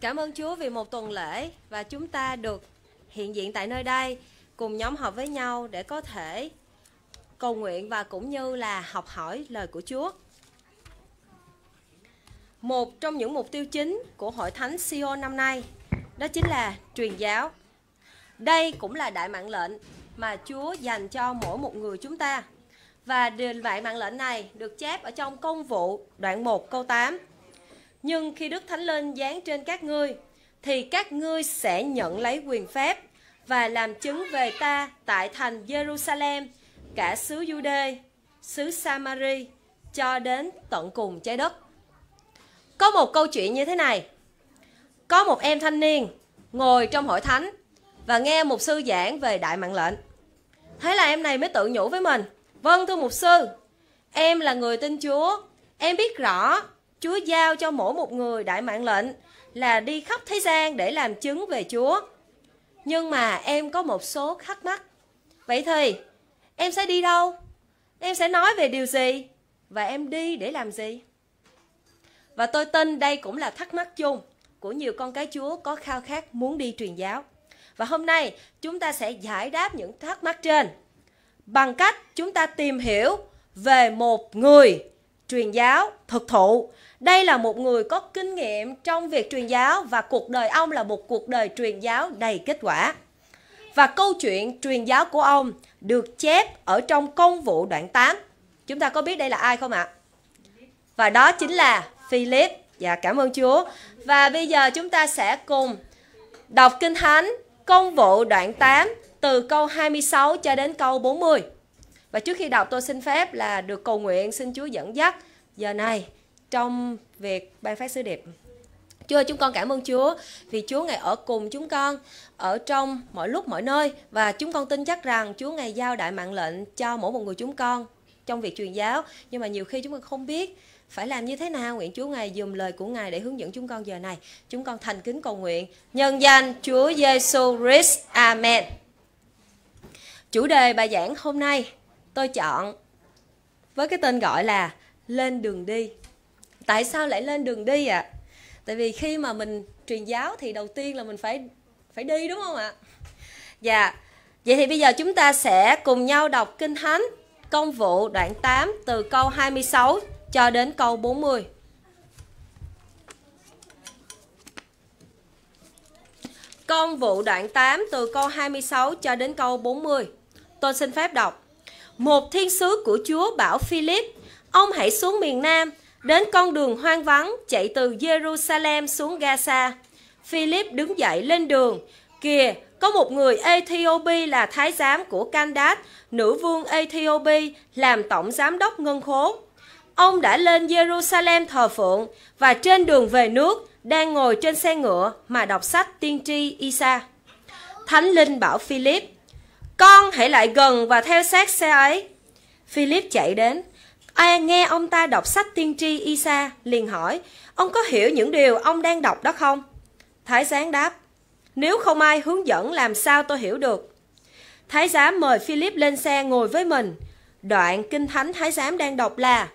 Cảm ơn Chúa vì một tuần lễ và chúng ta được hiện diện tại nơi đây cùng nhóm họp với nhau để có thể cầu nguyện và cũng như là học hỏi lời của Chúa. Một trong những mục tiêu chính của Hội Thánh Sion năm nay đó chính là truyền giáo. Đây cũng là đại mạng lệnh mà Chúa dành cho mỗi một người chúng ta. Và đền đại mạng lệnh này được chép ở trong công vụ đoạn 1 câu 8 nhưng khi Đức Thánh Linh giáng trên các ngươi, thì các ngươi sẽ nhận lấy quyền phép và làm chứng về ta tại thành Jerusalem, cả xứ Jude, xứ Samari, cho đến tận cùng trái đất. Có một câu chuyện như thế này. Có một em thanh niên ngồi trong hội thánh và nghe một sư giảng về đại mạng lệnh. Thế là em này mới tự nhủ với mình, vâng thưa mục sư, em là người tin Chúa, em biết rõ Chúa giao cho mỗi một người đại mạng lệnh là đi khắp thế gian để làm chứng về Chúa. Nhưng mà em có một số thắc mắc. Vậy thì em sẽ đi đâu? Em sẽ nói về điều gì? Và em đi để làm gì? Và tôi tin đây cũng là thắc mắc chung của nhiều con cái Chúa có khao khát muốn đi truyền giáo. Và hôm nay chúng ta sẽ giải đáp những thắc mắc trên bằng cách chúng ta tìm hiểu về một người truyền giáo thực thụ. Đây là một người có kinh nghiệm trong việc truyền giáo và cuộc đời ông là một cuộc đời truyền giáo đầy kết quả. Và câu chuyện truyền giáo của ông được chép ở trong công vụ đoạn 8. Chúng ta có biết đây là ai không ạ? Và đó chính là Philip. Dạ cảm ơn Chúa. Và bây giờ chúng ta sẽ cùng đọc Kinh Thánh công vụ đoạn 8 từ câu 26 cho đến câu 40. Và trước khi đọc tôi xin phép là được cầu nguyện xin Chúa dẫn dắt giờ này trong việc ban phát sứ điệp. Chúa ơi, chúng con cảm ơn Chúa vì Chúa ngày ở cùng chúng con ở trong mọi lúc mọi nơi và chúng con tin chắc rằng Chúa ngày giao đại mạng lệnh cho mỗi một người chúng con trong việc truyền giáo nhưng mà nhiều khi chúng con không biết phải làm như thế nào nguyện Chúa ngài dùng lời của ngài để hướng dẫn chúng con giờ này chúng con thành kính cầu nguyện nhân danh Chúa Giêsu Christ Amen chủ đề bài giảng hôm nay tôi chọn với cái tên gọi là lên đường đi tại sao lại lên đường đi ạ à? tại vì khi mà mình truyền giáo thì đầu tiên là mình phải phải đi đúng không ạ dạ vậy thì bây giờ chúng ta sẽ cùng nhau đọc kinh thánh công vụ đoạn 8 từ câu 26 cho đến câu 40 Công vụ đoạn 8 từ câu 26 cho đến câu 40 Tôi xin phép đọc một thiên sứ của Chúa bảo Philip, ông hãy xuống miền Nam, đến con đường hoang vắng chạy từ Jerusalem xuống Gaza. Philip đứng dậy lên đường, kìa, có một người Ethiopia là thái giám của Candace, nữ vương Ethiopia làm tổng giám đốc ngân khố. Ông đã lên Jerusalem thờ phượng và trên đường về nước đang ngồi trên xe ngựa mà đọc sách tiên tri Isa. Thánh Linh bảo Philip, con hãy lại gần và theo sát xe ấy. Philip chạy đến. A nghe ông ta đọc sách tiên tri Isa liền hỏi, ông có hiểu những điều ông đang đọc đó không? Thái giám đáp, nếu không ai hướng dẫn làm sao tôi hiểu được. Thái giám mời Philip lên xe ngồi với mình. Đoạn kinh thánh thái giám đang đọc là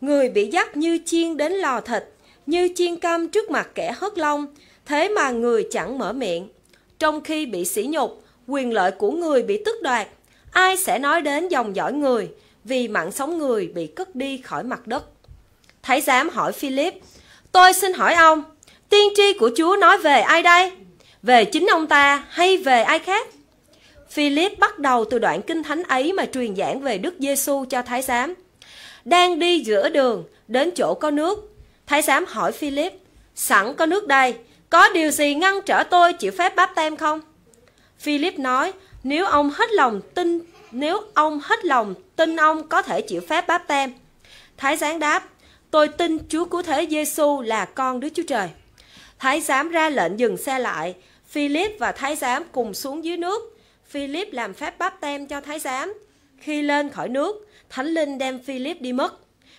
Người bị dắt như chiên đến lò thịt, như chiên cam trước mặt kẻ hớt lông, thế mà người chẳng mở miệng. Trong khi bị sỉ nhục, quyền lợi của người bị tước đoạt, ai sẽ nói đến dòng dõi người vì mạng sống người bị cất đi khỏi mặt đất. Thái giám hỏi Philip, tôi xin hỏi ông, tiên tri của Chúa nói về ai đây? Về chính ông ta hay về ai khác? Philip bắt đầu từ đoạn kinh thánh ấy mà truyền giảng về Đức Giêsu cho Thái giám. Đang đi giữa đường, đến chỗ có nước, Thái giám hỏi Philip, sẵn có nước đây, có điều gì ngăn trở tôi chịu phép báp tem không? Philip nói, nếu ông hết lòng tin, nếu ông hết lòng tin ông có thể chịu phép báp tem. Thái giám đáp, tôi tin Chúa cứu thế Giêsu là con Đức Chúa Trời. Thái giám ra lệnh dừng xe lại, Philip và thái giám cùng xuống dưới nước. Philip làm phép báp tem cho thái giám. Khi lên khỏi nước, Thánh Linh đem Philip đi mất.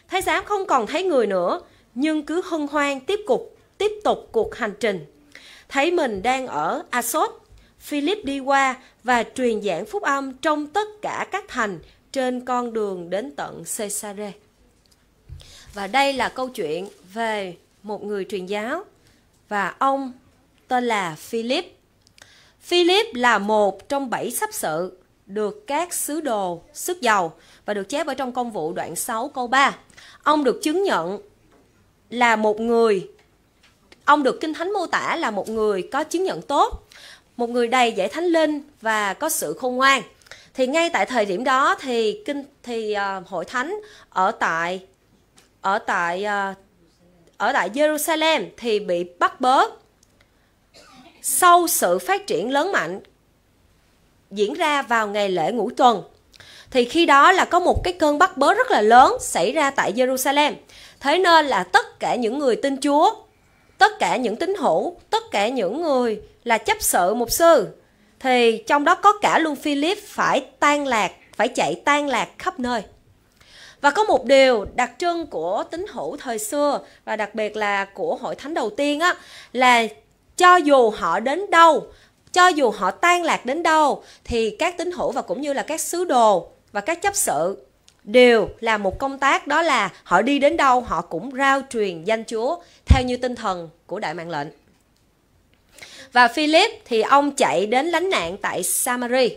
Thái giám không còn thấy người nữa, nhưng cứ hân hoan tiếp tục tiếp tục cuộc hành trình. Thấy mình đang ở Asot, Philip đi qua và truyền giảng phúc âm trong tất cả các thành trên con đường đến tận Caesarea. Và đây là câu chuyện về một người truyền giáo và ông tên là Philip. Philip là một trong bảy sắp sự được các sứ đồ sức giàu và được chép ở trong công vụ đoạn 6 câu 3. Ông được chứng nhận là một người ông được Kinh Thánh mô tả là một người có chứng nhận tốt một người đầy dạy thánh linh và có sự khôn ngoan thì ngay tại thời điểm đó thì kinh thì uh, hội thánh ở tại ở tại uh, ở tại Jerusalem thì bị bắt bớ sau sự phát triển lớn mạnh diễn ra vào ngày lễ ngũ tuần thì khi đó là có một cái cơn bắt bớ rất là lớn xảy ra tại Jerusalem thế nên là tất cả những người tin Chúa tất cả những tín hữu, tất cả những người là chấp sự mục sư thì trong đó có cả luôn Philip phải tan lạc, phải chạy tan lạc khắp nơi. Và có một điều đặc trưng của tín hữu thời xưa và đặc biệt là của hội thánh đầu tiên á là cho dù họ đến đâu, cho dù họ tan lạc đến đâu thì các tín hữu và cũng như là các sứ đồ và các chấp sự đều là một công tác đó là họ đi đến đâu họ cũng rao truyền danh Chúa theo như tinh thần của đại mạng lệnh. Và Philip thì ông chạy đến lánh nạn tại Samari.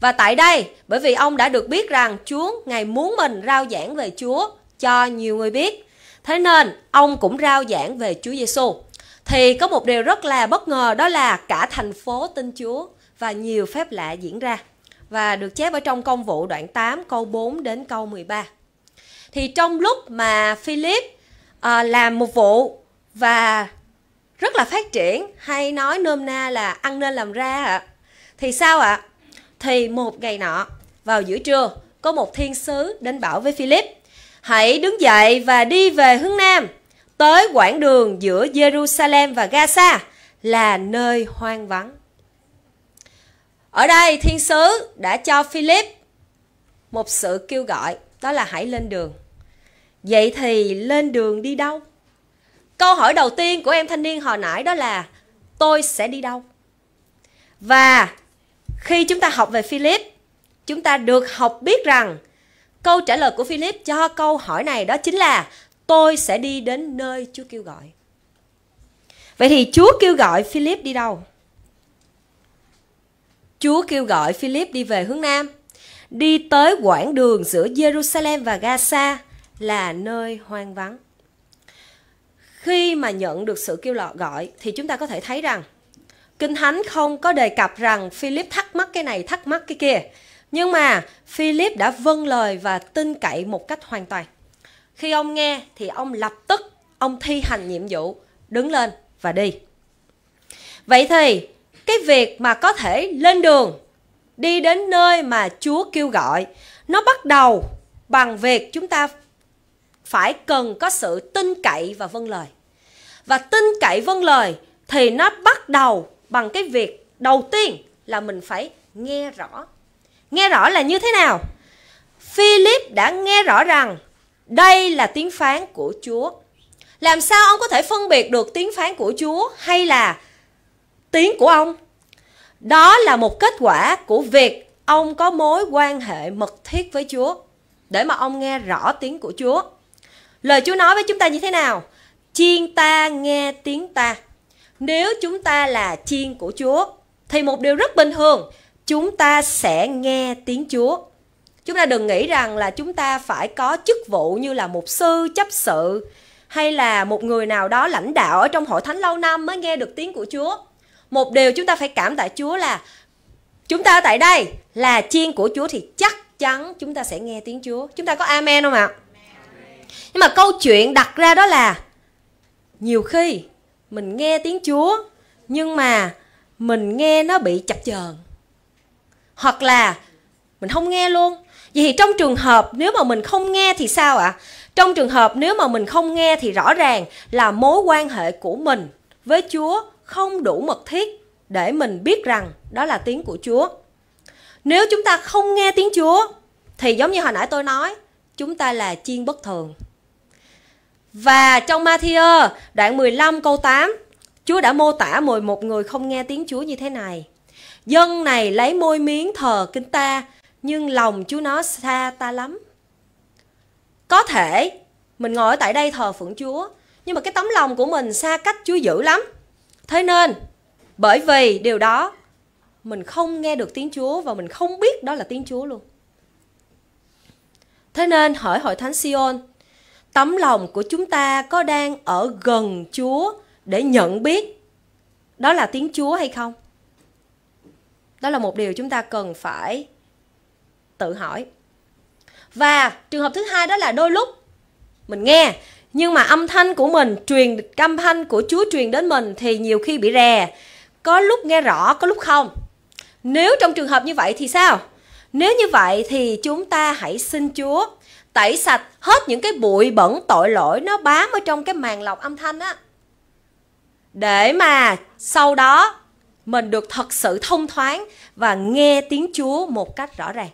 Và tại đây, bởi vì ông đã được biết rằng Chúa Ngài muốn mình rao giảng về Chúa cho nhiều người biết. Thế nên, ông cũng rao giảng về Chúa Giêsu. Thì có một điều rất là bất ngờ đó là cả thành phố tin Chúa và nhiều phép lạ diễn ra và được chép ở trong công vụ đoạn 8 câu 4 đến câu 13. Thì trong lúc mà Philip à, làm một vụ và rất là phát triển hay nói nôm na là ăn nên làm ra ạ. Thì sao ạ? Thì một ngày nọ vào giữa trưa có một thiên sứ đến bảo với Philip Hãy đứng dậy và đi về hướng Nam tới quãng đường giữa Jerusalem và Gaza là nơi hoang vắng. Ở đây thiên sứ đã cho Philip một sự kêu gọi đó là hãy lên đường. Vậy thì lên đường đi đâu? Câu hỏi đầu tiên của em thanh niên hồi nãy đó là tôi sẽ đi đâu? Và khi chúng ta học về Philip, chúng ta được học biết rằng câu trả lời của Philip cho câu hỏi này đó chính là tôi sẽ đi đến nơi Chúa kêu gọi. Vậy thì Chúa kêu gọi Philip đi đâu? Chúa kêu gọi Philip đi về hướng Nam, đi tới quãng đường giữa Jerusalem và Gaza là nơi hoang vắng. Khi mà nhận được sự kêu gọi thì chúng ta có thể thấy rằng Kinh Thánh không có đề cập rằng Philip thắc mắc cái này, thắc mắc cái kia. Nhưng mà Philip đã vâng lời và tin cậy một cách hoàn toàn. Khi ông nghe thì ông lập tức ông thi hành nhiệm vụ, đứng lên và đi. Vậy thì cái việc mà có thể lên đường đi đến nơi mà Chúa kêu gọi nó bắt đầu bằng việc chúng ta phải cần có sự tin cậy và vâng lời. Và tin cậy vâng lời thì nó bắt đầu bằng cái việc đầu tiên là mình phải nghe rõ. Nghe rõ là như thế nào? Philip đã nghe rõ rằng đây là tiếng phán của Chúa. Làm sao ông có thể phân biệt được tiếng phán của Chúa hay là tiếng của ông đó là một kết quả của việc ông có mối quan hệ mật thiết với chúa để mà ông nghe rõ tiếng của chúa lời chúa nói với chúng ta như thế nào chiên ta nghe tiếng ta nếu chúng ta là chiên của chúa thì một điều rất bình thường chúng ta sẽ nghe tiếng chúa chúng ta đừng nghĩ rằng là chúng ta phải có chức vụ như là một sư chấp sự hay là một người nào đó lãnh đạo ở trong hội thánh lâu năm mới nghe được tiếng của chúa một điều chúng ta phải cảm tạ Chúa là chúng ta tại đây là chiên của Chúa thì chắc chắn chúng ta sẽ nghe tiếng Chúa. Chúng ta có amen không ạ? Nhưng mà câu chuyện đặt ra đó là nhiều khi mình nghe tiếng Chúa nhưng mà mình nghe nó bị chập chờn. Hoặc là mình không nghe luôn. Vậy thì trong trường hợp nếu mà mình không nghe thì sao ạ? Trong trường hợp nếu mà mình không nghe thì rõ ràng là mối quan hệ của mình với Chúa không đủ mật thiết để mình biết rằng đó là tiếng của Chúa. Nếu chúng ta không nghe tiếng Chúa thì giống như hồi nãy tôi nói, chúng ta là chiên bất thường. Và trong Matthew đoạn 15 câu 8, Chúa đã mô tả mười một người không nghe tiếng Chúa như thế này. Dân này lấy môi miếng thờ kính ta, nhưng lòng Chúa nó xa ta lắm. Có thể mình ngồi ở tại đây thờ phượng Chúa, nhưng mà cái tấm lòng của mình xa cách Chúa dữ lắm. Thế nên, bởi vì điều đó, mình không nghe được tiếng Chúa và mình không biết đó là tiếng Chúa luôn. Thế nên hỏi hội thánh Sion, tấm lòng của chúng ta có đang ở gần Chúa để nhận biết đó là tiếng Chúa hay không? Đó là một điều chúng ta cần phải tự hỏi. Và trường hợp thứ hai đó là đôi lúc mình nghe nhưng mà âm thanh của mình truyền âm thanh của Chúa truyền đến mình thì nhiều khi bị rè có lúc nghe rõ có lúc không nếu trong trường hợp như vậy thì sao nếu như vậy thì chúng ta hãy xin Chúa tẩy sạch hết những cái bụi bẩn tội lỗi nó bám ở trong cái màn lọc âm thanh á để mà sau đó mình được thật sự thông thoáng và nghe tiếng Chúa một cách rõ ràng.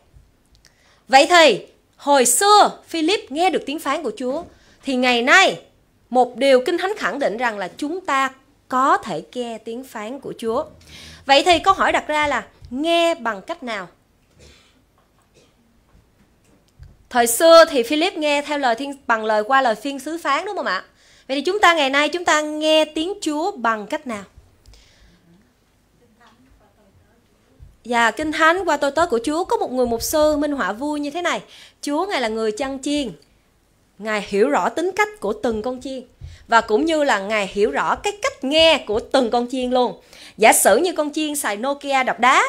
Vậy thì hồi xưa Philip nghe được tiếng phán của Chúa thì ngày nay, một điều Kinh Thánh khẳng định rằng là chúng ta có thể nghe tiếng phán của Chúa. Vậy thì câu hỏi đặt ra là nghe bằng cách nào? Thời xưa thì Philip nghe theo lời thiên bằng lời qua lời phiên sứ phán đúng không ạ? Vậy thì chúng ta ngày nay chúng ta nghe tiếng Chúa bằng cách nào? Dạ, Kinh Thánh qua tôi tớ của Chúa có một người mục sư minh họa vui như thế này. Chúa Ngài là người chăn chiên, ngài hiểu rõ tính cách của từng con chiên và cũng như là ngài hiểu rõ cái cách nghe của từng con chiên luôn giả sử như con chiên xài nokia đập đá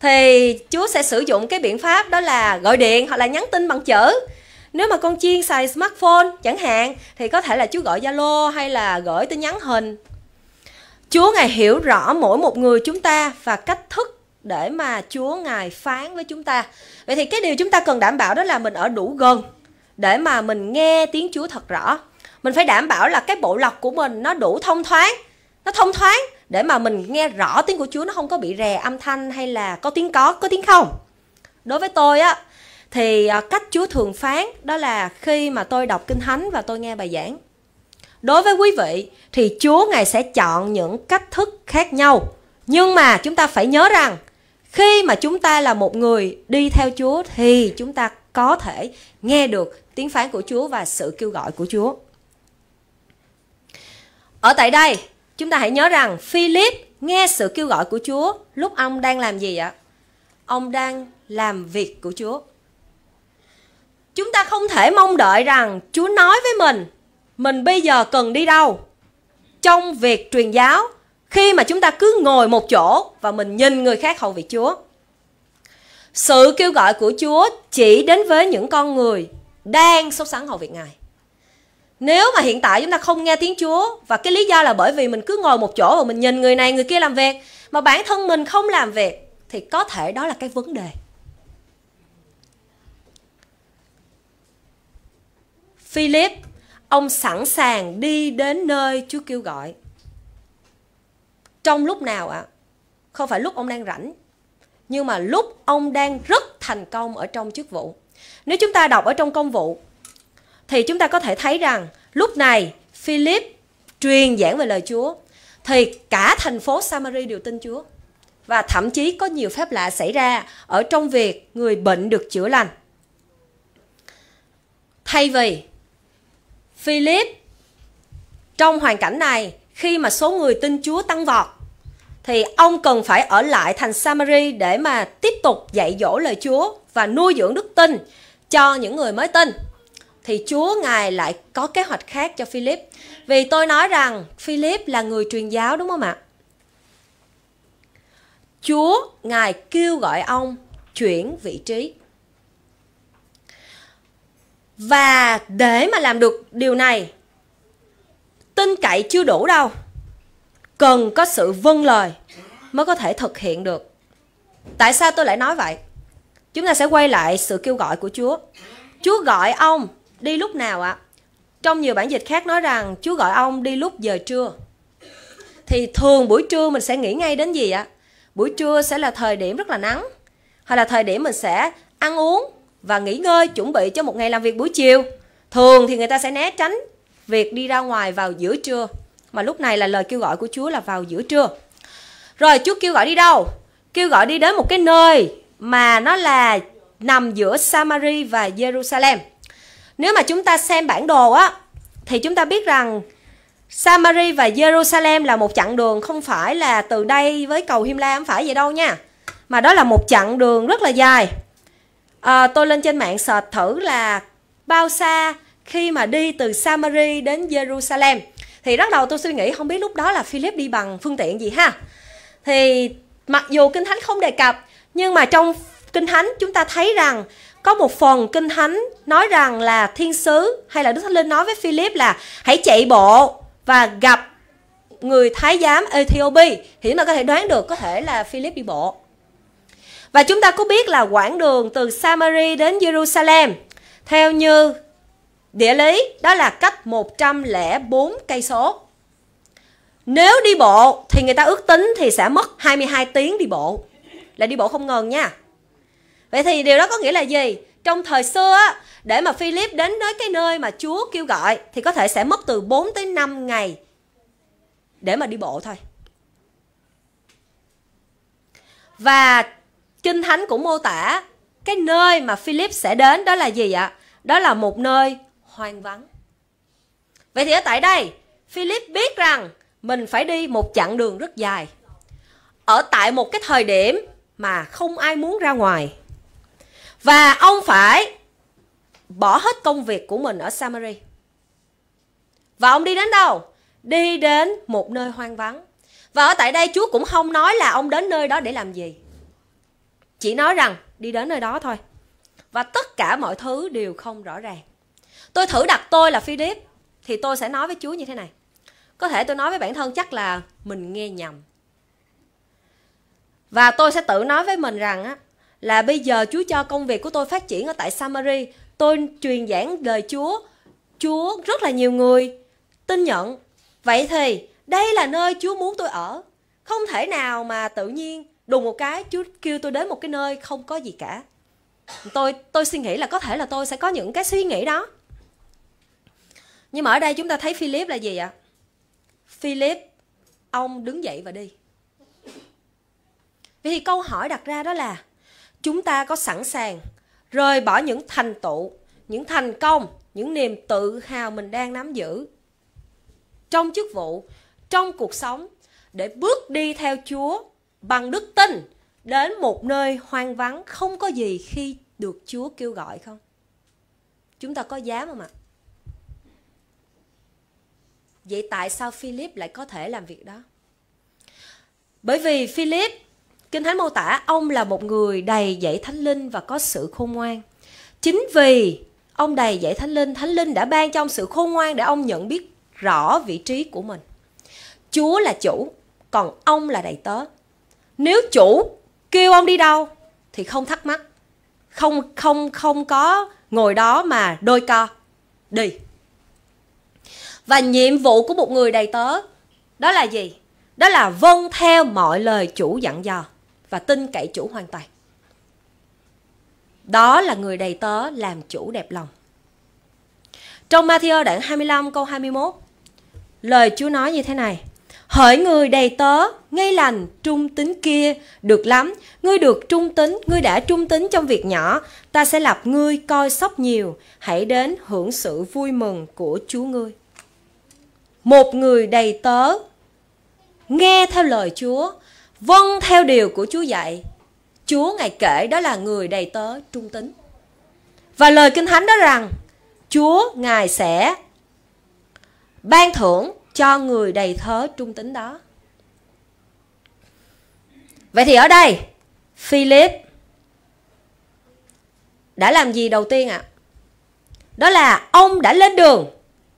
thì chúa sẽ sử dụng cái biện pháp đó là gọi điện hoặc là nhắn tin bằng chữ nếu mà con chiên xài smartphone chẳng hạn thì có thể là chúa gọi zalo hay là gửi tin nhắn hình chúa ngài hiểu rõ mỗi một người chúng ta và cách thức để mà Chúa Ngài phán với chúng ta. Vậy thì cái điều chúng ta cần đảm bảo đó là mình ở đủ gần để mà mình nghe tiếng Chúa thật rõ. Mình phải đảm bảo là cái bộ lọc của mình nó đủ thông thoáng, nó thông thoáng để mà mình nghe rõ tiếng của Chúa nó không có bị rè âm thanh hay là có tiếng có, có tiếng không. Đối với tôi á thì à, cách Chúa thường phán đó là khi mà tôi đọc kinh thánh và tôi nghe bài giảng. Đối với quý vị thì Chúa ngài sẽ chọn những cách thức khác nhau. Nhưng mà chúng ta phải nhớ rằng khi mà chúng ta là một người đi theo Chúa thì chúng ta có thể nghe được tiếng phán của Chúa và sự kêu gọi của Chúa. Ở tại đây, chúng ta hãy nhớ rằng Philip nghe sự kêu gọi của Chúa lúc ông đang làm gì ạ? Ông đang làm việc của Chúa. Chúng ta không thể mong đợi rằng Chúa nói với mình, mình bây giờ cần đi đâu. Trong việc truyền giáo, khi mà chúng ta cứ ngồi một chỗ và mình nhìn người khác hầu việc Chúa sự kêu gọi của Chúa chỉ đến với những con người đang sốt sắng hầu việc Ngài. Nếu mà hiện tại chúng ta không nghe tiếng Chúa và cái lý do là bởi vì mình cứ ngồi một chỗ và mình nhìn người này người kia làm việc mà bản thân mình không làm việc thì có thể đó là cái vấn đề. Philip, ông sẵn sàng đi đến nơi Chúa kêu gọi. Trong lúc nào ạ? À? Không phải lúc ông đang rảnh, nhưng mà lúc ông đang rất thành công ở trong chức vụ. Nếu chúng ta đọc ở trong công vụ thì chúng ta có thể thấy rằng lúc này Philip truyền giảng về lời Chúa thì cả thành phố Samari đều tin Chúa và thậm chí có nhiều phép lạ xảy ra ở trong việc người bệnh được chữa lành. Thay vì Philip trong hoàn cảnh này khi mà số người tin Chúa tăng vọt thì ông cần phải ở lại thành Samari để mà tiếp tục dạy dỗ lời Chúa và nuôi dưỡng đức tin cho những người mới tin. Thì Chúa Ngài lại có kế hoạch khác cho Philip. Vì tôi nói rằng Philip là người truyền giáo đúng không ạ? Chúa Ngài kêu gọi ông chuyển vị trí. Và để mà làm được điều này, tin cậy chưa đủ đâu cần có sự vâng lời mới có thể thực hiện được tại sao tôi lại nói vậy chúng ta sẽ quay lại sự kêu gọi của chúa chúa gọi ông đi lúc nào ạ à? trong nhiều bản dịch khác nói rằng chúa gọi ông đi lúc giờ trưa thì thường buổi trưa mình sẽ nghĩ ngay đến gì ạ à? buổi trưa sẽ là thời điểm rất là nắng hoặc là thời điểm mình sẽ ăn uống và nghỉ ngơi chuẩn bị cho một ngày làm việc buổi chiều thường thì người ta sẽ né tránh việc đi ra ngoài vào giữa trưa mà lúc này là lời kêu gọi của Chúa là vào giữa trưa. Rồi Chúa kêu gọi đi đâu? Kêu gọi đi đến một cái nơi mà nó là nằm giữa Samari và Jerusalem. Nếu mà chúng ta xem bản đồ á thì chúng ta biết rằng Samari và Jerusalem là một chặng đường không phải là từ đây với cầu Him La không phải vậy đâu nha. Mà đó là một chặng đường rất là dài. À, tôi lên trên mạng search thử là bao xa khi mà đi từ Samari đến Jerusalem thì bắt đầu tôi suy nghĩ không biết lúc đó là Philip đi bằng phương tiện gì ha thì mặc dù kinh thánh không đề cập nhưng mà trong kinh thánh chúng ta thấy rằng có một phần kinh thánh nói rằng là thiên sứ hay là đức thánh linh nói với Philip là hãy chạy bộ và gặp người thái giám Ethiopia thì chúng ta có thể đoán được có thể là Philip đi bộ và chúng ta có biết là quãng đường từ Samari đến Jerusalem theo như Địa lý đó là cách 104 cây số. Nếu đi bộ thì người ta ước tính thì sẽ mất 22 tiếng đi bộ. Là đi bộ không ngừng nha. Vậy thì điều đó có nghĩa là gì? Trong thời xưa để mà Philip đến tới cái nơi mà Chúa kêu gọi thì có thể sẽ mất từ 4 tới 5 ngày để mà đi bộ thôi. Và Kinh Thánh cũng mô tả cái nơi mà Philip sẽ đến đó là gì ạ? Đó là một nơi hoang vắng. Vậy thì ở tại đây, Philip biết rằng mình phải đi một chặng đường rất dài. Ở tại một cái thời điểm mà không ai muốn ra ngoài. Và ông phải bỏ hết công việc của mình ở Samari. Và ông đi đến đâu? Đi đến một nơi hoang vắng. Và ở tại đây Chúa cũng không nói là ông đến nơi đó để làm gì. Chỉ nói rằng đi đến nơi đó thôi. Và tất cả mọi thứ đều không rõ ràng tôi thử đặt tôi là philip thì tôi sẽ nói với chúa như thế này có thể tôi nói với bản thân chắc là mình nghe nhầm và tôi sẽ tự nói với mình rằng á là bây giờ Chúa cho công việc của tôi phát triển ở tại Samari, tôi truyền giảng lời Chúa, Chúa rất là nhiều người tin nhận. Vậy thì đây là nơi Chúa muốn tôi ở. Không thể nào mà tự nhiên đùng một cái Chúa kêu tôi đến một cái nơi không có gì cả. Tôi tôi suy nghĩ là có thể là tôi sẽ có những cái suy nghĩ đó nhưng mà ở đây chúng ta thấy Philip là gì ạ Philip ông đứng dậy và đi vậy thì câu hỏi đặt ra đó là chúng ta có sẵn sàng rời bỏ những thành tựu những thành công những niềm tự hào mình đang nắm giữ trong chức vụ trong cuộc sống để bước đi theo chúa bằng đức tin đến một nơi hoang vắng không có gì khi được chúa kêu gọi không chúng ta có dám không ạ à? Vậy tại sao Philip lại có thể làm việc đó? Bởi vì Philip, Kinh Thánh mô tả ông là một người đầy dạy thánh linh và có sự khôn ngoan. Chính vì ông đầy dạy thánh linh, thánh linh đã ban cho ông sự khôn ngoan để ông nhận biết rõ vị trí của mình. Chúa là chủ, còn ông là đầy tớ. Nếu chủ kêu ông đi đâu thì không thắc mắc, không không không có ngồi đó mà đôi co. Đi và nhiệm vụ của một người đầy tớ đó là gì đó là vâng theo mọi lời chủ dặn dò và tin cậy chủ hoàn toàn đó là người đầy tớ làm chủ đẹp lòng trong Matthew đoạn 25 câu 21 lời Chúa nói như thế này Hỡi người đầy tớ, ngay lành, trung tính kia, được lắm, ngươi được trung tính, ngươi đã trung tính trong việc nhỏ, ta sẽ lập ngươi coi sóc nhiều, hãy đến hưởng sự vui mừng của Chúa ngươi một người đầy tớ nghe theo lời Chúa, vâng theo điều của Chúa dạy. Chúa ngài kể đó là người đầy tớ trung tín. Và lời Kinh Thánh đó rằng Chúa ngài sẽ ban thưởng cho người đầy thớ trung tín đó. Vậy thì ở đây Philip đã làm gì đầu tiên ạ? À? Đó là ông đã lên đường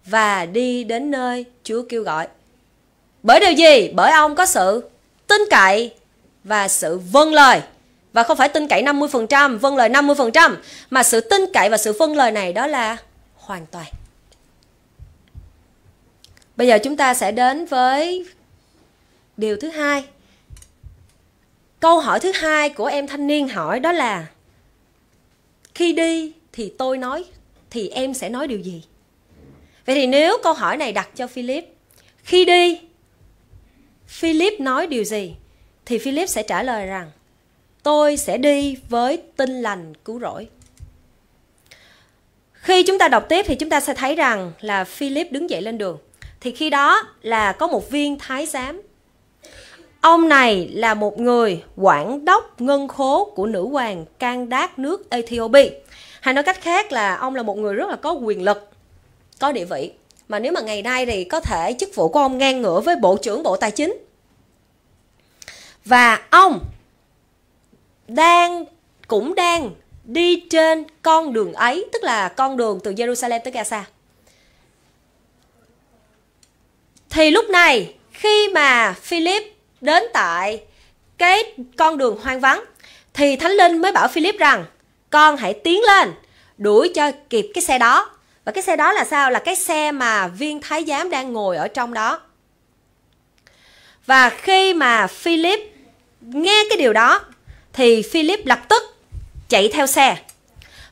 và đi đến nơi Chúa kêu gọi. Bởi điều gì? Bởi ông có sự tin cậy và sự vâng lời. Và không phải tin cậy 50%, vâng lời 50%, mà sự tin cậy và sự vâng lời này đó là hoàn toàn. Bây giờ chúng ta sẽ đến với điều thứ hai. Câu hỏi thứ hai của em thanh niên hỏi đó là khi đi thì tôi nói thì em sẽ nói điều gì? Vậy thì nếu câu hỏi này đặt cho Philip, khi đi, Philip nói điều gì? Thì Philip sẽ trả lời rằng, tôi sẽ đi với tinh lành cứu rỗi. Khi chúng ta đọc tiếp thì chúng ta sẽ thấy rằng là Philip đứng dậy lên đường. Thì khi đó là có một viên thái giám. Ông này là một người quản đốc ngân khố của nữ hoàng can đát nước Ethiopia. Hay nói cách khác là ông là một người rất là có quyền lực có địa vị mà nếu mà ngày nay thì có thể chức vụ của ông ngang ngửa với bộ trưởng bộ tài chính và ông đang cũng đang đi trên con đường ấy tức là con đường từ Jerusalem tới Gaza thì lúc này khi mà Philip đến tại cái con đường hoang vắng thì thánh linh mới bảo Philip rằng con hãy tiến lên đuổi cho kịp cái xe đó và cái xe đó là sao là cái xe mà viên thái giám đang ngồi ở trong đó và khi mà philip nghe cái điều đó thì philip lập tức chạy theo xe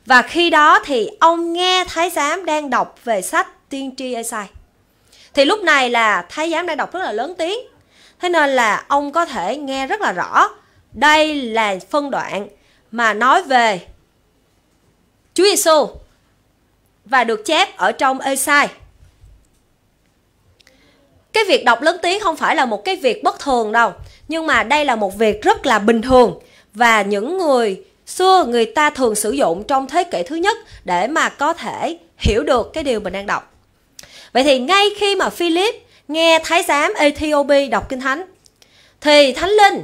và khi đó thì ông nghe thái giám đang đọc về sách tiên tri esai thì lúc này là thái giám đang đọc rất là lớn tiếng thế nên là ông có thể nghe rất là rõ đây là phân đoạn mà nói về Chúa Giêsu và được chép ở trong Esai. Cái việc đọc lớn tiếng không phải là một cái việc bất thường đâu, nhưng mà đây là một việc rất là bình thường và những người xưa người ta thường sử dụng trong thế kỷ thứ nhất để mà có thể hiểu được cái điều mình đang đọc. Vậy thì ngay khi mà Philip nghe thái giám Ethiopia đọc kinh thánh thì thánh linh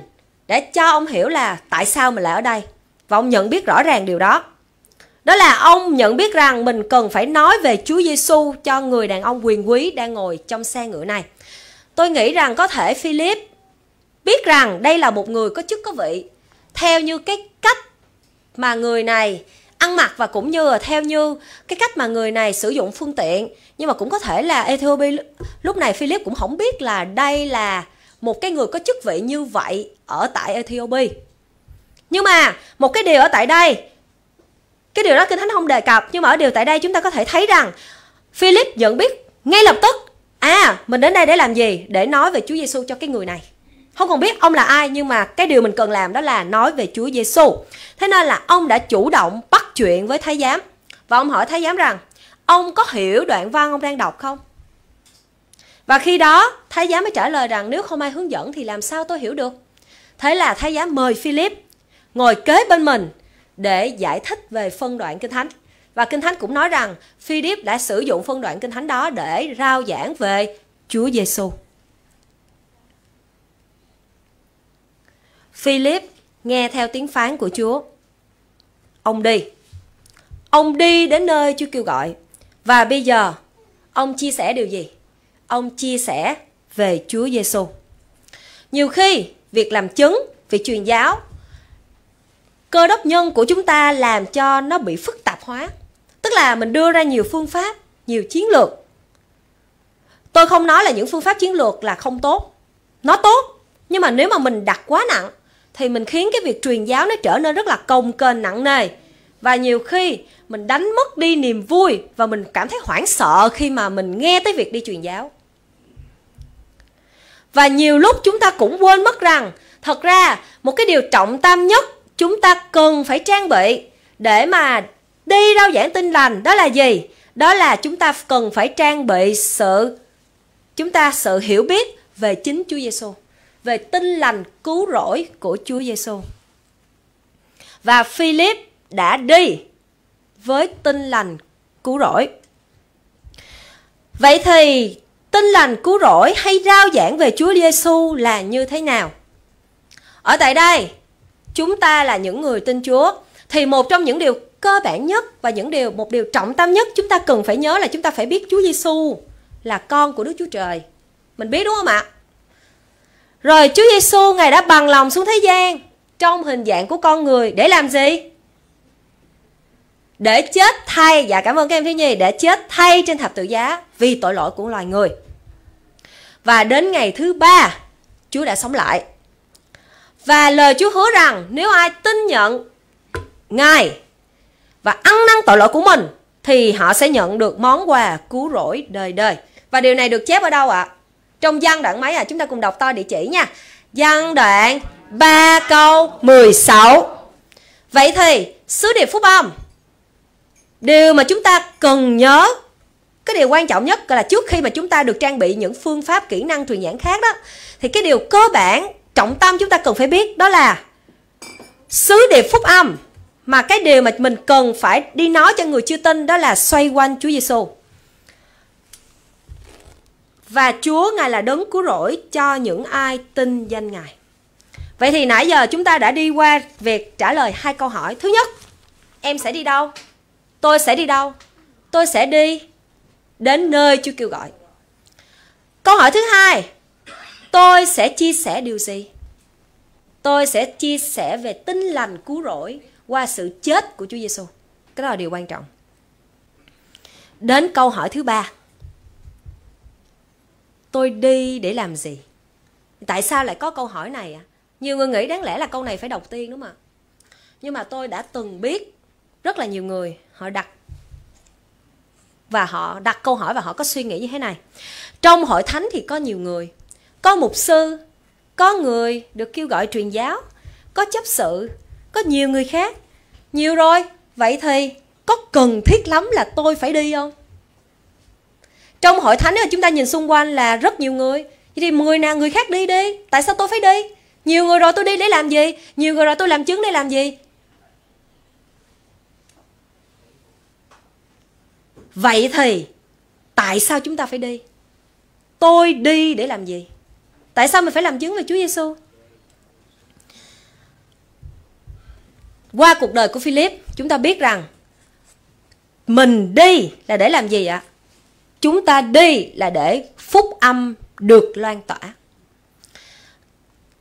đã cho ông hiểu là tại sao mình lại ở đây và ông nhận biết rõ ràng điều đó đó là ông nhận biết rằng mình cần phải nói về Chúa Giêsu cho người đàn ông quyền quý đang ngồi trong xe ngựa này. Tôi nghĩ rằng có thể Philip biết rằng đây là một người có chức có vị theo như cái cách mà người này ăn mặc và cũng như là theo như cái cách mà người này sử dụng phương tiện nhưng mà cũng có thể là Ethiopia lúc này Philip cũng không biết là đây là một cái người có chức vị như vậy ở tại Ethiopia nhưng mà một cái điều ở tại đây cái điều đó kinh thánh không đề cập nhưng mà ở điều tại đây chúng ta có thể thấy rằng Philip nhận biết ngay lập tức à mình đến đây để làm gì để nói về Chúa Giêsu cho cái người này không còn biết ông là ai nhưng mà cái điều mình cần làm đó là nói về Chúa Giêsu thế nên là ông đã chủ động bắt chuyện với thái giám và ông hỏi thái giám rằng ông có hiểu đoạn văn ông đang đọc không và khi đó thái giám mới trả lời rằng nếu không ai hướng dẫn thì làm sao tôi hiểu được thế là thái giám mời Philip ngồi kế bên mình để giải thích về phân đoạn kinh thánh. Và kinh thánh cũng nói rằng Philip đã sử dụng phân đoạn kinh thánh đó để rao giảng về Chúa Giêsu. Philip nghe theo tiếng phán của Chúa. Ông đi. Ông đi đến nơi Chúa kêu gọi. Và bây giờ ông chia sẻ điều gì? Ông chia sẻ về Chúa Giêsu. Nhiều khi việc làm chứng, việc truyền giáo cơ đốc nhân của chúng ta làm cho nó bị phức tạp hóa tức là mình đưa ra nhiều phương pháp nhiều chiến lược tôi không nói là những phương pháp chiến lược là không tốt nó tốt nhưng mà nếu mà mình đặt quá nặng thì mình khiến cái việc truyền giáo nó trở nên rất là công kênh nặng nề và nhiều khi mình đánh mất đi niềm vui và mình cảm thấy hoảng sợ khi mà mình nghe tới việc đi truyền giáo và nhiều lúc chúng ta cũng quên mất rằng thật ra một cái điều trọng tâm nhất chúng ta cần phải trang bị để mà đi rao giảng tin lành đó là gì đó là chúng ta cần phải trang bị sự chúng ta sự hiểu biết về chính Chúa Giêsu về tin lành cứu rỗi của Chúa Giêsu và Philip đã đi với tin lành cứu rỗi vậy thì tin lành cứu rỗi hay rao giảng về Chúa Giêsu là như thế nào ở tại đây chúng ta là những người tin Chúa thì một trong những điều cơ bản nhất và những điều một điều trọng tâm nhất chúng ta cần phải nhớ là chúng ta phải biết Chúa Giêsu là con của Đức Chúa Trời. Mình biết đúng không ạ? Rồi Chúa Giêsu ngài đã bằng lòng xuống thế gian trong hình dạng của con người để làm gì? Để chết thay, dạ cảm ơn các em thiếu nhi, để chết thay trên thập tự giá vì tội lỗi của loài người. Và đến ngày thứ ba, Chúa đã sống lại. Và lời Chúa hứa rằng nếu ai tin nhận Ngài và ăn năn tội lỗi của mình thì họ sẽ nhận được món quà cứu rỗi đời đời. Và điều này được chép ở đâu ạ? À? Trong gian đoạn mấy à? Chúng ta cùng đọc to địa chỉ nha. Gian đoạn 3 câu 16. Vậy thì sứ điệp phúc âm điều mà chúng ta cần nhớ cái điều quan trọng nhất là trước khi mà chúng ta được trang bị những phương pháp kỹ năng truyền giảng khác đó thì cái điều cơ bản trọng tâm chúng ta cần phải biết đó là sứ điệp phúc âm mà cái điều mà mình cần phải đi nói cho người chưa tin đó là xoay quanh Chúa Giêsu. Và Chúa Ngài là đấng cứu rỗi cho những ai tin danh Ngài. Vậy thì nãy giờ chúng ta đã đi qua việc trả lời hai câu hỏi. Thứ nhất, em sẽ đi đâu? Tôi sẽ đi đâu? Tôi sẽ đi đến nơi Chúa kêu gọi. Câu hỏi thứ hai, tôi sẽ chia sẻ điều gì tôi sẽ chia sẻ về tinh lành cứu rỗi qua sự chết của Chúa Giêsu cái đó là điều quan trọng đến câu hỏi thứ ba tôi đi để làm gì tại sao lại có câu hỏi này à nhiều người nghĩ đáng lẽ là câu này phải đầu tiên đúng không ạ nhưng mà tôi đã từng biết rất là nhiều người họ đặt và họ đặt câu hỏi và họ có suy nghĩ như thế này trong hội thánh thì có nhiều người có mục sư có người được kêu gọi truyền giáo có chấp sự có nhiều người khác nhiều rồi vậy thì có cần thiết lắm là tôi phải đi không trong hội thánh chúng ta nhìn xung quanh là rất nhiều người vậy thì 10 nàng người khác đi đi tại sao tôi phải đi nhiều người rồi tôi đi để làm gì nhiều người rồi tôi làm chứng để làm gì vậy thì tại sao chúng ta phải đi tôi đi để làm gì Tại sao mình phải làm chứng về Chúa Giêsu? Qua cuộc đời của Philip, chúng ta biết rằng mình đi là để làm gì ạ? Chúng ta đi là để phúc âm được lan tỏa.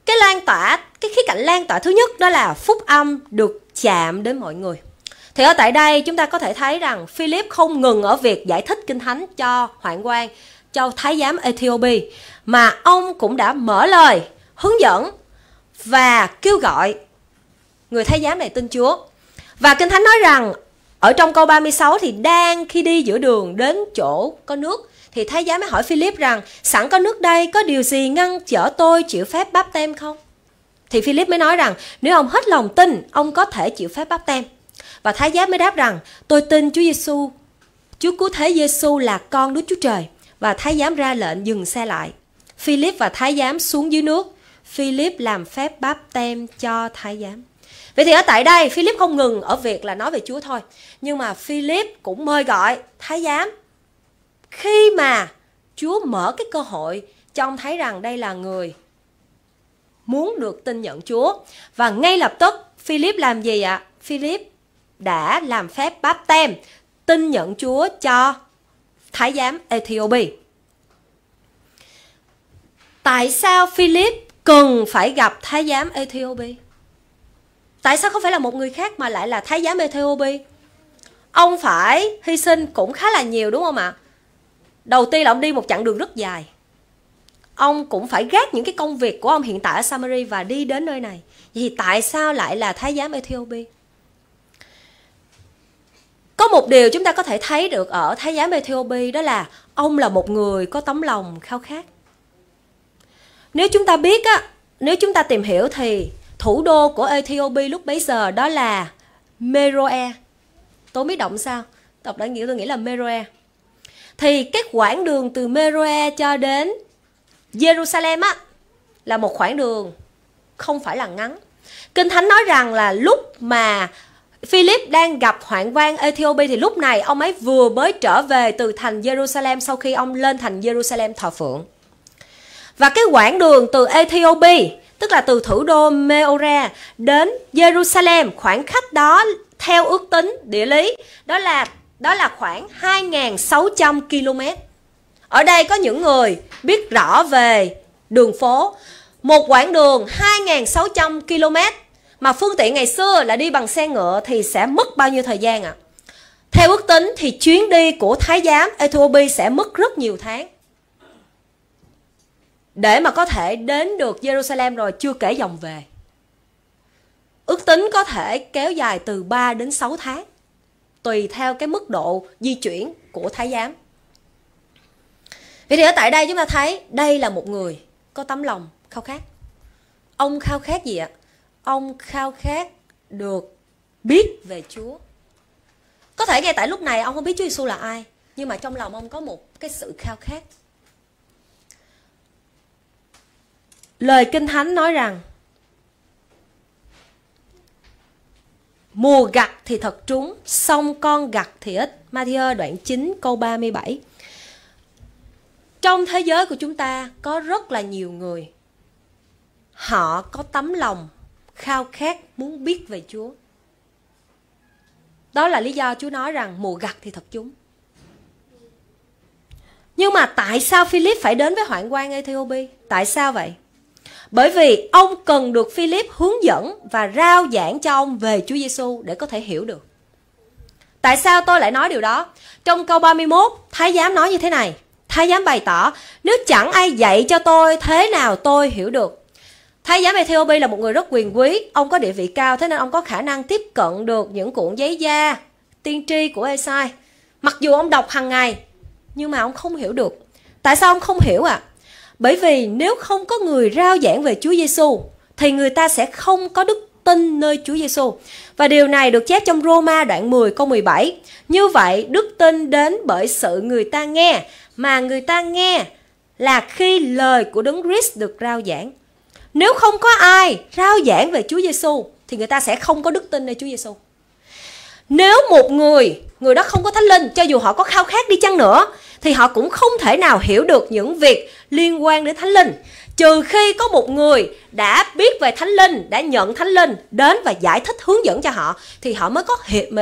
Cái lan tỏa, cái khía cạnh lan tỏa thứ nhất đó là phúc âm được chạm đến mọi người. Thì ở tại đây chúng ta có thể thấy rằng Philip không ngừng ở việc giải thích kinh thánh cho hoàng quan cho thái giám Ethiopia mà ông cũng đã mở lời hướng dẫn và kêu gọi người thái giám này tin Chúa. Và Kinh Thánh nói rằng ở trong câu 36 thì đang khi đi giữa đường đến chỗ có nước thì thái giám mới hỏi Philip rằng sẵn có nước đây có điều gì ngăn trở tôi chịu phép báp tem không? Thì Philip mới nói rằng nếu ông hết lòng tin ông có thể chịu phép báp tem. Và thái giám mới đáp rằng tôi tin Chúa Giêsu Chúa cứu thế Giêsu là con Đức Chúa Trời và thái giám ra lệnh dừng xe lại. Philip và thái giám xuống dưới nước. Philip làm phép báp tem cho thái giám. Vậy thì ở tại đây Philip không ngừng ở việc là nói về Chúa thôi. Nhưng mà Philip cũng mời gọi thái giám. Khi mà Chúa mở cái cơ hội cho ông thấy rằng đây là người muốn được tin nhận Chúa. Và ngay lập tức Philip làm gì ạ? Philip đã làm phép báp tem tin nhận Chúa cho thái giám Ethiopia. Tại sao Philip cần phải gặp thái giám Ethiopia? Tại sao không phải là một người khác mà lại là thái giám Ethiopia? Ông phải hy sinh cũng khá là nhiều đúng không ạ? Đầu tiên là ông đi một chặng đường rất dài. Ông cũng phải gác những cái công việc của ông hiện tại ở Samari và đi đến nơi này. Vậy tại sao lại là thái giám Ethiopia? có một điều chúng ta có thể thấy được ở thái giám ethiopia đó là ông là một người có tấm lòng khao khát. Nếu chúng ta biết á, nếu chúng ta tìm hiểu thì thủ đô của Ethiopia lúc bấy giờ đó là Meroe. Tôi biết động sao? Đọc đã nghĩa tôi nghĩ là Meroe. Thì cái quãng đường từ Meroe cho đến Jerusalem á là một khoảng đường không phải là ngắn. Kinh Thánh nói rằng là lúc mà Philip đang gặp hoạn quan Ethiopia thì lúc này ông ấy vừa mới trở về từ thành Jerusalem sau khi ông lên thành Jerusalem thờ phượng. Và cái quãng đường từ Ethiopia, tức là từ thủ đô Meora đến Jerusalem, khoảng cách đó theo ước tính địa lý, đó là đó là khoảng 2.600 km. Ở đây có những người biết rõ về đường phố. Một quãng đường 2.600 km mà phương tiện ngày xưa là đi bằng xe ngựa thì sẽ mất bao nhiêu thời gian ạ? À? Theo ước tính thì chuyến đi của Thái giám Ethiopia sẽ mất rất nhiều tháng. Để mà có thể đến được Jerusalem rồi chưa kể dòng về. Ước tính có thể kéo dài từ 3 đến 6 tháng tùy theo cái mức độ di chuyển của thái giám. Vậy thì ở tại đây chúng ta thấy đây là một người có tấm lòng khao khát. Ông khao khát gì ạ? ông khao khát được biết về Chúa. Có thể ngay tại lúc này ông không biết Chúa Giêsu là ai, nhưng mà trong lòng ông có một cái sự khao khát. Lời Kinh Thánh nói rằng Mùa gặt thì thật trúng, song con gặt thì ít. Matthew đoạn 9 câu 37. Trong thế giới của chúng ta có rất là nhiều người họ có tấm lòng khao khát muốn biết về Chúa. Đó là lý do Chúa nói rằng mùa gặt thì thật chúng. Nhưng mà tại sao Philip phải đến với hoạn quan Ethiopia? Tại sao vậy? Bởi vì ông cần được Philip hướng dẫn và rao giảng cho ông về Chúa Giêsu để có thể hiểu được. Tại sao tôi lại nói điều đó? Trong câu 31, Thái giám nói như thế này. Thái giám bày tỏ, nếu chẳng ai dạy cho tôi thế nào tôi hiểu được. Thái giám Ethiopia là một người rất quyền quý, ông có địa vị cao thế nên ông có khả năng tiếp cận được những cuộn giấy da tiên tri của Esai. Mặc dù ông đọc hàng ngày nhưng mà ông không hiểu được. Tại sao ông không hiểu ạ? À? Bởi vì nếu không có người rao giảng về Chúa Giêsu thì người ta sẽ không có đức tin nơi Chúa Giêsu. Và điều này được chép trong Roma đoạn 10 câu 17. Như vậy, đức tin đến bởi sự người ta nghe, mà người ta nghe là khi lời của Đấng Christ được rao giảng. Nếu không có ai rao giảng về Chúa Giêsu thì người ta sẽ không có đức tin nơi Chúa Giêsu. Nếu một người người đó không có thánh linh cho dù họ có khao khát đi chăng nữa thì họ cũng không thể nào hiểu được những việc liên quan đến thánh linh trừ khi có một người đã biết về thánh linh đã nhận thánh linh đến và giải thích hướng dẫn cho họ thì họ mới có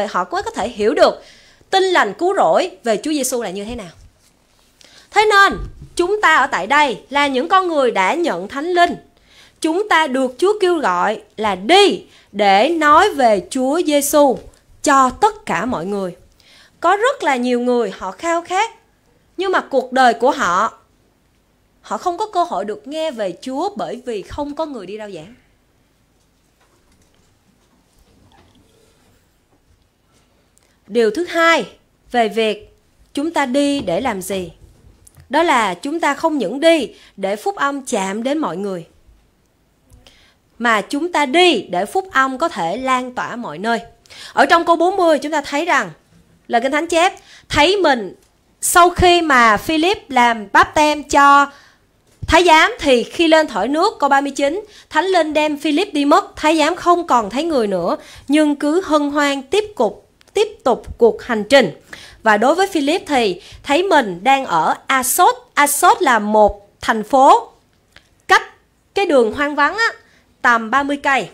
họ mới có thể hiểu được tin lành cứu rỗi về Chúa Giêsu là như thế nào thế nên chúng ta ở tại đây là những con người đã nhận thánh linh chúng ta được Chúa kêu gọi là đi để nói về Chúa Giêsu cho tất cả mọi người. Có rất là nhiều người họ khao khát nhưng mà cuộc đời của họ họ không có cơ hội được nghe về Chúa bởi vì không có người đi rao giảng. Điều thứ hai về việc chúng ta đi để làm gì? Đó là chúng ta không những đi để phúc âm chạm đến mọi người mà chúng ta đi để phúc âm có thể lan tỏa mọi nơi. Ở trong câu 40 chúng ta thấy rằng là Kinh Thánh chép thấy mình sau khi mà Philip làm báp tem cho Thái giám thì khi lên thổi nước câu 39 Thánh Linh đem Philip đi mất Thái giám không còn thấy người nữa Nhưng cứ hân hoan tiếp tục tiếp tục cuộc hành trình Và đối với Philip thì thấy mình đang ở Asot Asot là một thành phố cách cái đường hoang vắng á, tầm 30 cây.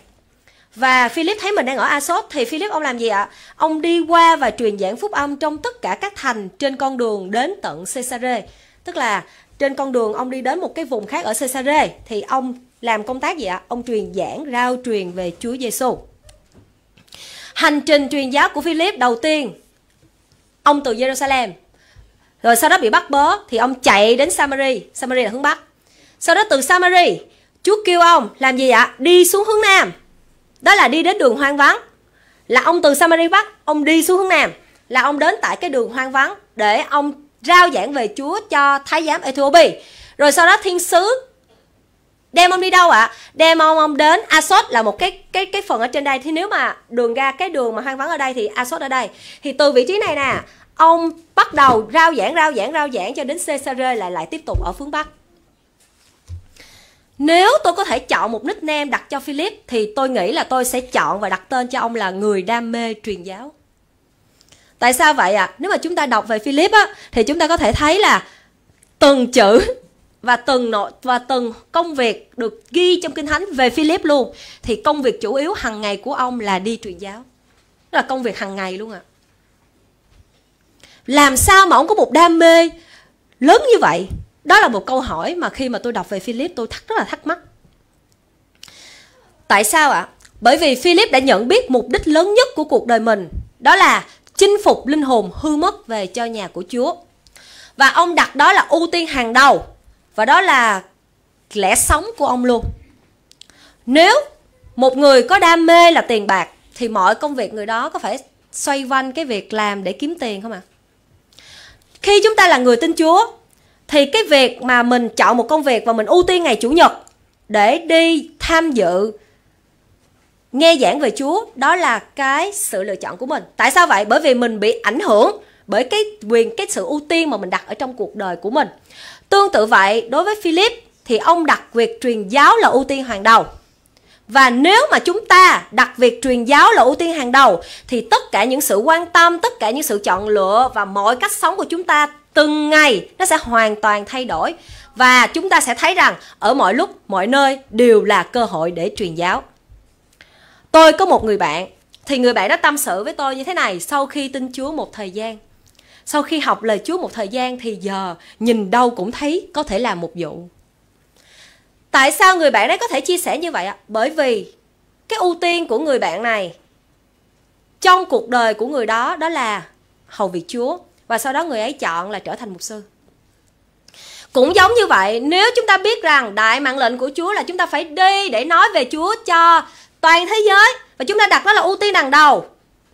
Và Philip thấy mình đang ở Asos thì Philip ông làm gì ạ? Ông đi qua và truyền giảng phúc âm trong tất cả các thành trên con đường đến tận Caesarea. Tức là trên con đường ông đi đến một cái vùng khác ở Caesarea thì ông làm công tác gì ạ? Ông truyền giảng rao truyền về Chúa Giêsu. Hành trình truyền giáo của Philip đầu tiên ông từ Jerusalem rồi sau đó bị bắt bớ thì ông chạy đến Samari, Samari là hướng bắc. Sau đó từ Samari Chú kêu ông làm gì ạ? Đi xuống hướng Nam. Đó là đi đến đường hoang vắng. Là ông từ Samari Bắc, ông đi xuống hướng Nam. Là ông đến tại cái đường hoang vắng để ông rao giảng về Chúa cho thái giám Ethiopia. Rồi sau đó thiên sứ đem ông đi đâu ạ? À? Đem ông ông đến Asot là một cái cái cái phần ở trên đây thì nếu mà đường ra cái đường mà hoang vắng ở đây thì Asot ở đây. Thì từ vị trí này nè, ông bắt đầu rao giảng rao giảng rao giảng cho đến Caesarea lại lại tiếp tục ở phương Bắc. Nếu tôi có thể chọn một nickname đặt cho Philip thì tôi nghĩ là tôi sẽ chọn và đặt tên cho ông là người đam mê truyền giáo. Tại sao vậy ạ? À? Nếu mà chúng ta đọc về Philip á thì chúng ta có thể thấy là từng chữ và từng nội và từng công việc được ghi trong kinh thánh về Philip luôn thì công việc chủ yếu hàng ngày của ông là đi truyền giáo. Đó là công việc hàng ngày luôn ạ. À. Làm sao mà ông có một đam mê lớn như vậy đó là một câu hỏi mà khi mà tôi đọc về Philip tôi thắc rất là thắc mắc. Tại sao ạ? À? Bởi vì Philip đã nhận biết mục đích lớn nhất của cuộc đời mình, đó là chinh phục linh hồn hư mất về cho nhà của Chúa. Và ông đặt đó là ưu tiên hàng đầu và đó là lẽ sống của ông luôn. Nếu một người có đam mê là tiền bạc thì mọi công việc người đó có phải xoay quanh cái việc làm để kiếm tiền không ạ? À? Khi chúng ta là người tin Chúa thì cái việc mà mình chọn một công việc và mình ưu tiên ngày chủ nhật để đi tham dự nghe giảng về Chúa đó là cái sự lựa chọn của mình. Tại sao vậy? Bởi vì mình bị ảnh hưởng bởi cái quyền cái sự ưu tiên mà mình đặt ở trong cuộc đời của mình. Tương tự vậy, đối với Philip thì ông đặt việc truyền giáo là ưu tiên hàng đầu. Và nếu mà chúng ta đặt việc truyền giáo là ưu tiên hàng đầu thì tất cả những sự quan tâm, tất cả những sự chọn lựa và mọi cách sống của chúng ta từng ngày nó sẽ hoàn toàn thay đổi và chúng ta sẽ thấy rằng ở mọi lúc mọi nơi đều là cơ hội để truyền giáo tôi có một người bạn thì người bạn đó tâm sự với tôi như thế này sau khi tin chúa một thời gian sau khi học lời chúa một thời gian thì giờ nhìn đâu cũng thấy có thể làm một vụ tại sao người bạn đấy có thể chia sẻ như vậy ạ bởi vì cái ưu tiên của người bạn này trong cuộc đời của người đó đó là hầu việc chúa và sau đó người ấy chọn là trở thành mục sư cũng giống như vậy nếu chúng ta biết rằng đại mạng lệnh của chúa là chúng ta phải đi để nói về chúa cho toàn thế giới và chúng ta đặt đó là ưu tiên hàng đầu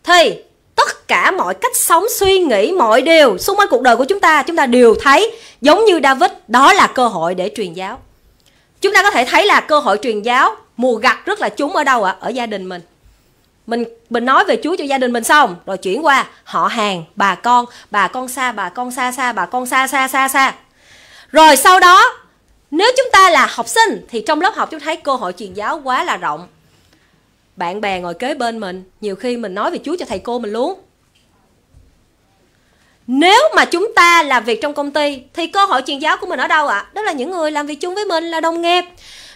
thì tất cả mọi cách sống suy nghĩ mọi điều xung quanh cuộc đời của chúng ta chúng ta đều thấy giống như david đó là cơ hội để truyền giáo chúng ta có thể thấy là cơ hội truyền giáo mùa gặt rất là chúng ở đâu ạ à? ở gia đình mình mình mình nói về Chúa cho gia đình mình xong rồi chuyển qua họ hàng bà con bà con xa bà con xa xa bà con xa xa xa xa rồi sau đó nếu chúng ta là học sinh thì trong lớp học chúng thấy cơ hội truyền giáo quá là rộng bạn bè ngồi kế bên mình nhiều khi mình nói về Chúa cho thầy cô mình luôn nếu mà chúng ta làm việc trong công ty thì cơ hội truyền giáo của mình ở đâu ạ à? đó là những người làm việc chung với mình là đồng nghiệp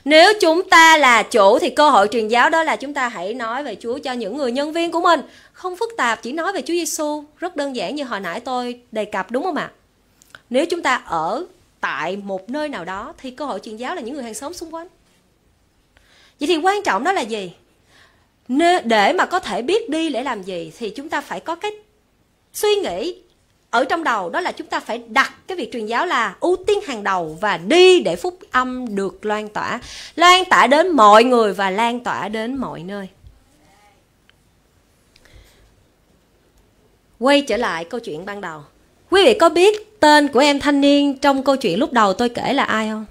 nếu chúng ta là chủ thì cơ hội truyền giáo đó là chúng ta hãy nói về Chúa cho những người nhân viên của mình không phức tạp chỉ nói về Chúa Giêsu rất đơn giản như hồi nãy tôi đề cập đúng không ạ nếu chúng ta ở tại một nơi nào đó thì cơ hội truyền giáo là những người hàng xóm xung quanh vậy thì quan trọng đó là gì để mà có thể biết đi để làm gì thì chúng ta phải có cái suy nghĩ ở trong đầu đó là chúng ta phải đặt cái việc truyền giáo là ưu tiên hàng đầu và đi để phúc âm được loan tỏa lan tỏa đến mọi người và lan tỏa đến mọi nơi quay trở lại câu chuyện ban đầu quý vị có biết tên của em thanh niên trong câu chuyện lúc đầu tôi kể là ai không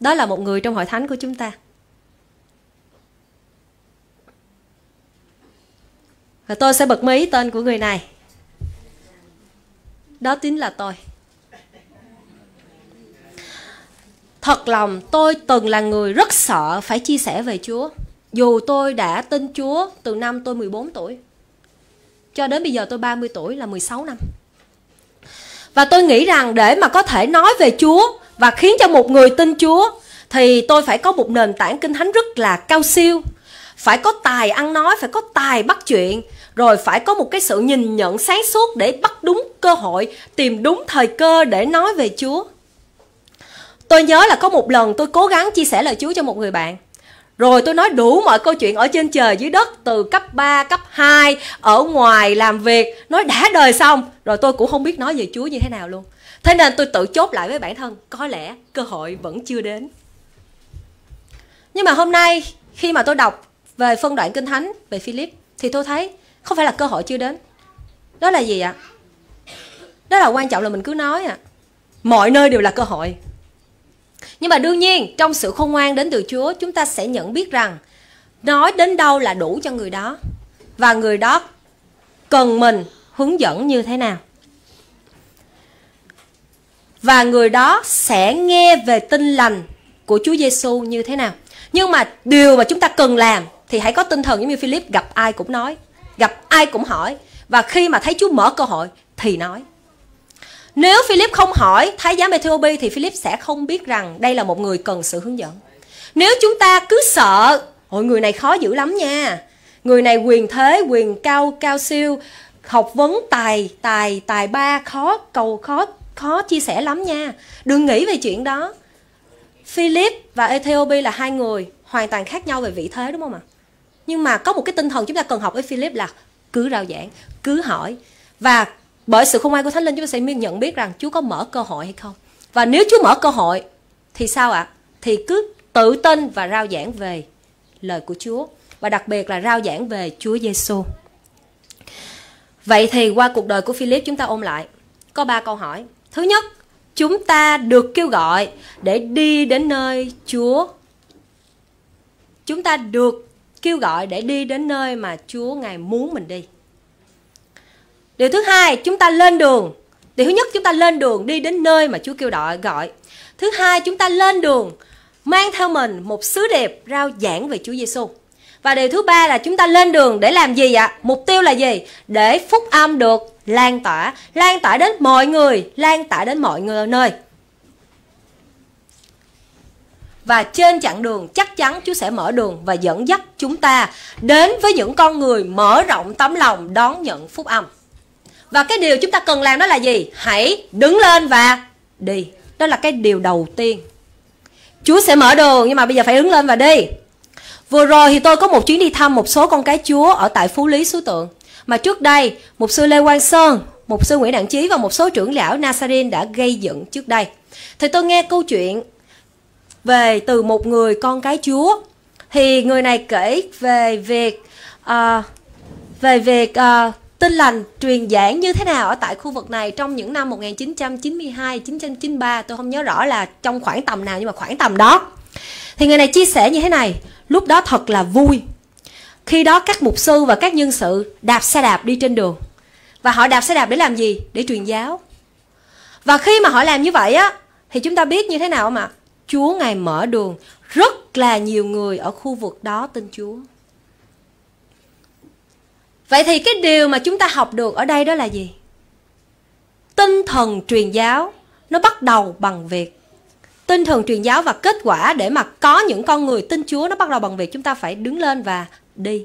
đó là một người trong hội thánh của chúng ta và tôi sẽ bật mí tên của người này đó chính là tôi. Thật lòng tôi từng là người rất sợ phải chia sẻ về Chúa. Dù tôi đã tin Chúa từ năm tôi 14 tuổi cho đến bây giờ tôi 30 tuổi là 16 năm. Và tôi nghĩ rằng để mà có thể nói về Chúa và khiến cho một người tin Chúa thì tôi phải có một nền tảng kinh thánh rất là cao siêu. Phải có tài ăn nói, phải có tài bắt chuyện, rồi phải có một cái sự nhìn nhận sáng suốt để bắt đúng cơ hội tìm đúng thời cơ để nói về chúa tôi nhớ là có một lần tôi cố gắng chia sẻ lời chúa cho một người bạn rồi tôi nói đủ mọi câu chuyện ở trên trời dưới đất từ cấp 3, cấp 2, ở ngoài làm việc, nói đã đời xong, rồi tôi cũng không biết nói về Chúa như thế nào luôn. Thế nên tôi tự chốt lại với bản thân, có lẽ cơ hội vẫn chưa đến. Nhưng mà hôm nay khi mà tôi đọc về phân đoạn Kinh Thánh về Philip thì tôi thấy không phải là cơ hội chưa đến đó là gì ạ đó là quan trọng là mình cứ nói ạ à. mọi nơi đều là cơ hội nhưng mà đương nhiên trong sự khôn ngoan đến từ chúa chúng ta sẽ nhận biết rằng nói đến đâu là đủ cho người đó và người đó cần mình hướng dẫn như thế nào và người đó sẽ nghe về tin lành của Chúa Giêsu như thế nào. Nhưng mà điều mà chúng ta cần làm thì hãy có tinh thần giống như Philip gặp ai cũng nói, gặp ai cũng hỏi và khi mà thấy chú mở cơ hội thì nói. Nếu Philip không hỏi thái giám Ethiopia thì Philip sẽ không biết rằng đây là một người cần sự hướng dẫn. Nếu chúng ta cứ sợ, hội người này khó giữ lắm nha. Người này quyền thế, quyền cao cao siêu, học vấn tài tài tài ba khó cầu khó khó chia sẻ lắm nha. Đừng nghĩ về chuyện đó. Philip và Ethiopia là hai người hoàn toàn khác nhau về vị thế đúng không ạ? À? nhưng mà có một cái tinh thần chúng ta cần học với Philip là cứ rao giảng cứ hỏi và bởi sự không ai của thánh linh chúng ta sẽ nhận biết rằng chúa có mở cơ hội hay không và nếu chúa mở cơ hội thì sao ạ à? thì cứ tự tin và rao giảng về lời của chúa và đặc biệt là rao giảng về chúa giêsu vậy thì qua cuộc đời của philip chúng ta ôm lại có ba câu hỏi thứ nhất chúng ta được kêu gọi để đi đến nơi chúa chúng ta được kêu gọi để đi đến nơi mà Chúa Ngài muốn mình đi. Điều thứ hai, chúng ta lên đường. Điều thứ nhất, chúng ta lên đường đi đến nơi mà Chúa kêu gọi gọi. Thứ hai, chúng ta lên đường mang theo mình một sứ điệp rao giảng về Chúa Giêsu. Và điều thứ ba là chúng ta lên đường để làm gì ạ? Mục tiêu là gì? Để phúc âm được lan tỏa, lan tỏa đến mọi người, lan tỏa đến mọi người nơi. Và trên chặng đường chắc chắn Chúa sẽ mở đường và dẫn dắt chúng ta đến với những con người mở rộng tấm lòng đón nhận phúc âm. Và cái điều chúng ta cần làm đó là gì? Hãy đứng lên và đi. Đó là cái điều đầu tiên. Chúa sẽ mở đường nhưng mà bây giờ phải đứng lên và đi. Vừa rồi thì tôi có một chuyến đi thăm một số con cái Chúa ở tại Phú Lý Suối Tượng. Mà trước đây, một sư Lê Quang Sơn, một sư Nguyễn Đặng Chí và một số trưởng lão Nazarene đã gây dựng trước đây. Thì tôi nghe câu chuyện về từ một người con cái Chúa thì người này kể về việc à, về việc à, tin lành truyền giảng như thế nào ở tại khu vực này trong những năm 1992 1993 tôi không nhớ rõ là trong khoảng tầm nào nhưng mà khoảng tầm đó thì người này chia sẻ như thế này lúc đó thật là vui khi đó các mục sư và các nhân sự đạp xe đạp đi trên đường và họ đạp xe đạp để làm gì để truyền giáo và khi mà họ làm như vậy á thì chúng ta biết như thế nào mà Chúa Ngài mở đường, rất là nhiều người ở khu vực đó tin Chúa. Vậy thì cái điều mà chúng ta học được ở đây đó là gì? Tinh thần truyền giáo nó bắt đầu bằng việc tinh thần truyền giáo và kết quả để mà có những con người tin Chúa nó bắt đầu bằng việc chúng ta phải đứng lên và đi.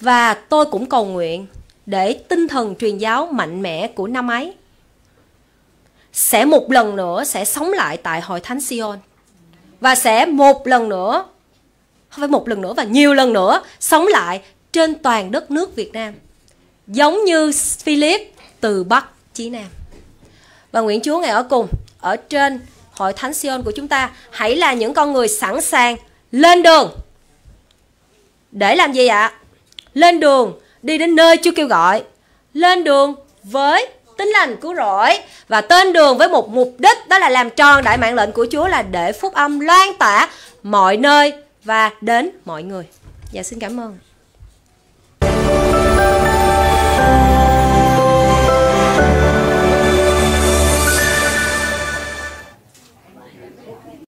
Và tôi cũng cầu nguyện để tinh thần truyền giáo mạnh mẽ của năm ấy sẽ một lần nữa sẽ sống lại tại hội thánh Sion và sẽ một lần nữa không phải một lần nữa và nhiều lần nữa sống lại trên toàn đất nước Việt Nam giống như Philip từ Bắc chí Nam và Nguyễn Chúa ngày ở cùng ở trên hội thánh Sion của chúng ta hãy là những con người sẵn sàng lên đường để làm gì ạ lên đường đi đến nơi chưa kêu gọi lên đường với tính lành cứu rỗi và tên đường với một mục đích đó là làm tròn đại mạng lệnh của Chúa là để phúc âm lan tỏa mọi nơi và đến mọi người. Dạ xin cảm ơn.